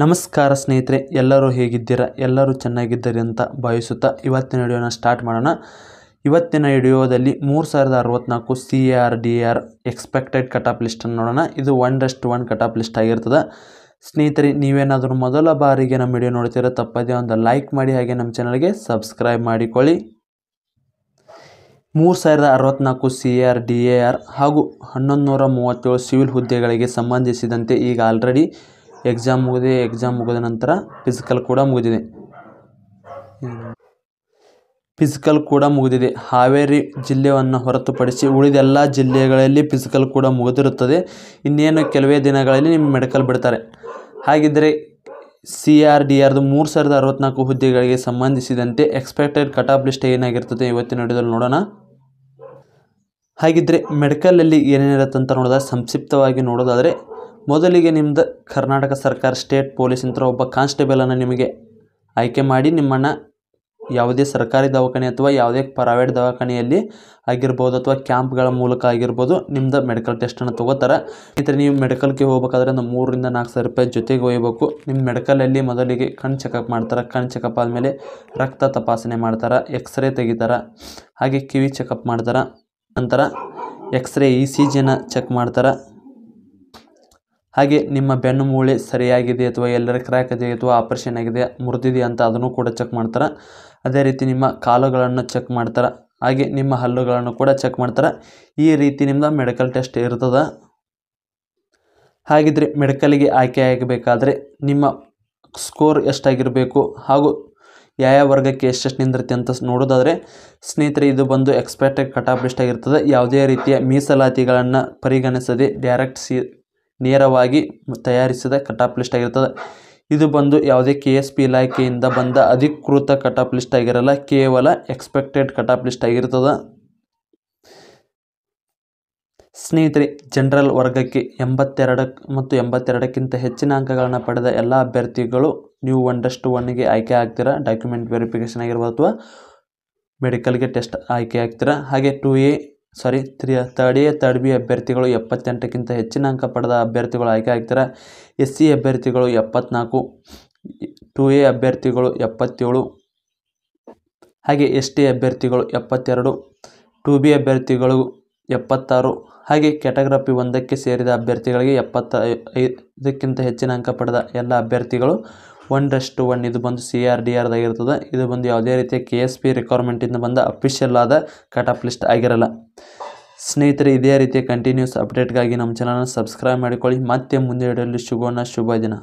ನಮಸ್ಕಾರ ಸ್ನೇಹಿತರೆ ಎಲ್ಲರೂ ಹೇಗಿದ್ದೀರಾ ಎಲ್ಲರೂ ಚೆನ್ನಾಗಿದ್ದೀರಿ ಅಂತ ಭಾವಿಸುತ್ತಾ ಇವತ್ತಿನ ವಿಡಿಯೋನ ಸ್ಟಾರ್ಟ್ ಮಾಡೋಣ ಇವತ್ತಿನ ವಿಡಿಯೋದಲ್ಲಿ ಮೂರು ಸಾವಿರದ ಅರವತ್ತ್ನಾಲ್ಕು C R D R expected cutoff ಲಿಸ್ಟನ್ನು ನೋಡೋಣ ಇದು ಒನ್ ಡಸ್ಟ್ ಒನ್ ಕಟಾಪ್ ಲಿಸ್ಟ್ ಆಗಿರ್ತದೆ ಸ್ನೇಹಿತರೆ ನೀವೇನಾದರೂ ಮೊದಲ ಬಾರಿಗೆ ನಮ್ಮ ವಿಡಿಯೋ ನೋಡ್ತೀರ ತಪ್ಪದೇ ಒಂದು ಲೈಕ್ ಮಾಡಿ ಹಾಗೆ ನಮ್ಮ ಚಾನಲ್ಗೆ ಸಬ್ಸ್ಕ್ರೈಬ್ ಮಾಡಿಕೊಳ್ಳಿ ಮೂರು ಸಾವಿರದ ಅರವತ್ತ್ನಾಲ್ಕು C R D A R ಹಾಗೂ ಹನ್ನೊಂದು ನೂರ ಮೂವತ್ತೇಳು ಸಿವಿಲ್ ಹುದ್ದೆಗಳಿಗೆ ಸಂಬಂಧಿಸಿದಂತೆ ಈಗ ಆಲ್ರೆಡಿ ಎಕ್ಸಾಮ್ ಮುಗಿದೆ ಎಕ್ಸಾಮ್ ಮುಗಿದ ನಂತರ ಫಿಸಿಕಲ್ ಕೂಡ ಮುಗಿದಿದೆ ಫಿಸಿಕಲ್ ಕೂಡ ಮುಗಿದಿದೆ ಹಾವೇರಿ ಜಿಲ್ಲೆಯನ್ನು ಹೊರತುಪಡಿಸಿ ಉಳಿದೆಲ್ಲ ಜಿಲ್ಲೆಗಳಲ್ಲಿ ಫಿಸಿಕಲ್ ಕೂಡ ಮುಗಿದಿರುತ್ತದೆ ಇನ್ನೇನು ಕೆಲವೇ ದಿನಗಳಲ್ಲಿ ನಿಮ್ಮ ಮೆಡಿಕಲ್ ಬಿಡ್ತಾರೆ ಹಾಗಿದ್ದರೆ ಸಿ ಆರ್ ಡಿ ಆರ್ದು ಮೂರು ಸಾವಿರದ ಅರವತ್ತ್ನಾಲ್ಕು ಹುದ್ದೆಗಳಿಗೆ ಸಂಬಂಧಿಸಿದಂತೆ ಎಕ್ಸ್ಪೆಕ್ಟೆಡ್ ಕಟ್ ಆಫ್ ಲಿಸ್ಟ್ ಏನಾಗಿರ್ತದೆ ಇವತ್ತಿನ ವಿಡಿಯೋದಲ್ಲಿ ನೋಡೋಣ ಹಾಗಿದ್ದರೆ ಮೆಡಿಕಲಲ್ಲಿ ಏನೇನಿರುತ್ತೆ ಅಂತ ನೋಡಿದ್ರೆ ಸಂಕ್ಷಿಪ್ತವಾಗಿ ನೋಡೋದಾದರೆ ಮೊದಲಿಗೆ ನಿಮ್ಮದು ಕರ್ನಾಟಕ ಸರ್ಕಾರ ಸ್ಟೇಟ್ ಪೊಲೀಸ್ ಇಂಥ ಒಬ್ಬ ಕಾನ್ಸ್ಟೇಬಲನ್ನು ನಿಮಗೆ ಆಯ್ಕೆ ಮಾಡಿ ನಿಮ್ಮನ್ನು ಯಾವುದೇ ಸರ್ಕಾರಿ ದವಾಖಾನೆ ಅಥವಾ ಯಾವುದೇ ಪ್ರೈವೇಟ್ ದವಾಖಾನೆಯಲ್ಲಿ ಆಗಿರ್ಬೋದು ಅಥವಾ ಕ್ಯಾಂಪ್ಗಳ ಮೂಲಕ ಆಗಿರ್ಬೋದು ನಿಮ್ಮದು ಮೆಡಿಕಲ್ ಟೆಸ್ಟನ್ನು ತೊಗೋತಾರೆ ಥರ ನೀವು ಮೆಡಿಕಲ್ಗೆ ಹೋಗ್ಬೇಕಾದ್ರೆ ಒಂದು ಮೂರರಿಂದ ನಾಲ್ಕು ಸಾವಿರ ರೂಪಾಯಿ ಜೊತೆಗೆ ಒಯ್ಯಬೇಕು ನಿಮ್ಮ ಮೆಡಿಕಲಲ್ಲಿ ಮೊದಲಿಗೆ ಕಣ್ಣು ಚೆಕಪ್ ಮಾಡ್ತಾರೆ ಕಣ್ಣು ಚೆಕಪ್ ಆದಮೇಲೆ ರಕ್ತ ತಪಾಸಣೆ ಮಾಡ್ತಾರೆ ಎಕ್ಸ್ರೇ ತೆಗಿತಾರೆ ಹಾಗೆ ಕಿವಿ ಚೆಕಪ್ ಮಾಡ್ತಾರೆ ನಂತರ ಎಕ್ಸ್ರೇ ಇ ಸಿ ಜಿನ ಚೆಕ್ ಮಾಡ್ತಾರೆ ಹಾಗೆ ನಿಮ್ಮ ಬೆನ್ನು ಮೂಳೆ ಸರಿಯಾಗಿದೆ ಅಥವಾ ಎಲ್ಲರ ಕ್ರ್ಯಾಕ್ ಇದೆ ಅಥವಾ ಆಪ್ರೇಷನ್ ಆಗಿದೆ ಮುರಿದಿದೆ ಅಂತ ಅದನ್ನು ಕೂಡ ಚೆಕ್ ಮಾಡ್ತಾರೆ ಅದೇ ರೀತಿ ನಿಮ್ಮ ಕಾಲುಗಳನ್ನು ಚೆಕ್ ಮಾಡ್ತಾರೆ ಹಾಗೆ ನಿಮ್ಮ ಹಲ್ಲುಗಳನ್ನು ಕೂಡ ಚೆಕ್ ಮಾಡ್ತಾರೆ ಈ ರೀತಿ ನಿಮ್ಮದು ಮೆಡಿಕಲ್ ಟೆಸ್ಟ್ ಇರ್ತದೆ ಹಾಗಿದ್ರೆ ಮೆಡಿಕಲ್ಗೆ ಆಯ್ಕೆ ಆಗಬೇಕಾದ್ರೆ ನಿಮ್ಮ ಸ್ಕೋರ್ ಎಷ್ಟಾಗಿರಬೇಕು ಹಾಗೂ ಯಾವ ವರ್ಗಕ್ಕೆ ಎಷ್ಟೆಷ್ಟು ನಿಂದಿರುತ್ತೆ ಅಂತ ನೋಡೋದಾದರೆ ಸ್ನೇಹಿತರೆ ಇದು ಬಂದು ಎಕ್ಸ್ಪೆಕ್ಟೆಡ್ ಕಟಾಪ್ ಲಿಸ್ಟ್ ಆಗಿರ್ತದೆ ಯಾವುದೇ ರೀತಿಯ ಮೀಸಲಾತಿಗಳನ್ನು ಪರಿಗಣಿಸದೆ ಡೈರೆಕ್ಟ್ ಸಿ ನೇರವಾಗಿ ತಯಾರಿಸಿದ ಕಟಾಪ್ ಲಿಸ್ಟ್ ಆಗಿರ್ತದೆ ಇದು ಬಂದು ಯಾವುದೇ ಕೆ ಎಸ್ ಪಿ ಇಲಾಖೆಯಿಂದ ಬಂದ ಅಧಿಕೃತ ಕಟಾಪ್ ಲಿಸ್ಟ್ ಆಗಿರಲ್ಲ ಕೇವಲ ಎಕ್ಸ್ಪೆಕ್ಟೆಡ್ ಕಟಾಪ್ ಲಿಸ್ಟ್ ಆಗಿರ್ತದೆ ಸ್ನೇಹಿತರೆ ಜನರಲ್ ವರ್ಗಕ್ಕೆ ಎಂಬತ್ತೆರಡ ಮತ್ತು ಎಂಬತ್ತೆರಡಕ್ಕಿಂತ ಹೆಚ್ಚಿನ ಅಂಕಗಳನ್ನು ಪಡೆದ ಎಲ್ಲ ಅಭ್ಯರ್ಥಿಗಳು ನೀವು ಒಂದಷ್ಟು ಒನ್ಗೆ ಆಯ್ಕೆ ಆಗ್ತೀರಾ ಡಾಕ್ಯುಮೆಂಟ್ ವೆರಿಫಿಕೇಷನ್ ಆಗಿರ್ಬೋದು ಅಥವಾ ಮೆಡಿಕಲ್ಗೆ ಟೆಸ್ಟ್ ಆಯ್ಕೆ ಆಗ್ತೀರಾ ಹಾಗೆ two A sorry three third A third B ಅಭ್ಯರ್ಥಿಗಳು ಎಪ್ಪತ್ತೆಂಟಕ್ಕಿಂತ ಹೆಚ್ಚಿನ ಅಂಕ ಪಡೆದ ಅಭ್ಯರ್ಥಿಗಳು ಆಯ್ಕೆ ಆಗ್ತಾರೆ ಎಸ್ ಸಿ ಅಭ್ಯರ್ಥಿಗಳು ಎಪ್ಪತ್ನಾಲ್ಕು ಟು ಎ ಅಭ್ಯರ್ಥಿಗಳು ಎಪ್ಪತ್ತೇಳು ಹಾಗೆ ಎಸ್ ಟಿ ಅಭ್ಯರ್ಥಿಗಳು ಎಪ್ಪತ್ತೆರಡು ಟು ಬಿ ಅಭ್ಯರ್ಥಿಗಳು ಎಪ್ಪತ್ತಾರು ಹಾಗೆ ಕ್ಯಾಟಗ್ರಫಿ ಒಂದಕ್ಕೆ ಸೇರಿದ ಅಭ್ಯರ್ಥಿಗಳಿಗೆ ಎಪ್ಪತ್ತ ಐದಕ್ಕಿಂತ ಹೆಚ್ಚಿನ ಅಂಕ ಪಡೆದ ಎಲ್ಲ ಅಭ್ಯರ್ಥಿಗಳು ಟು ಒನ್ ಇದು ಬಂದು ಸಿ ಆರ್ ಡಿ ಆರ್ದಾಗಿರ್ತದೆ ಇದು ಬಂದು ಯಾವುದೇ ರೀತಿಯ ಕೆ ಎಸ್ ಪಿ ರಿಕ್ವೈರ್ಮೆಂಟಿಂದ ಬಂದ ಅಫಿಷಿಯಲ್ ಆದ ಕಟ್ ಆಫ್ ಲಿಸ್ಟ್ ಆಗಿರಲ್ಲ ಸ್ನೇಹಿತರೆ ಇದೇ ರೀತಿಯ ಕಂಟಿನ್ಯೂಸ್ ಅಪ್ಡೇಟ್ಗಾಗಿ ನಮ್ಮ ಚಾನಲ್ನ ಸಬ್ಸ್ಕ್ರೈಬ್ ಮಾಡಿಕೊಳ್ಳಿ ಮತ್ತೆ ಮುಂದೆ ಇಡಲು ಸಿಗೋಣ ಶುಭ ದಿನ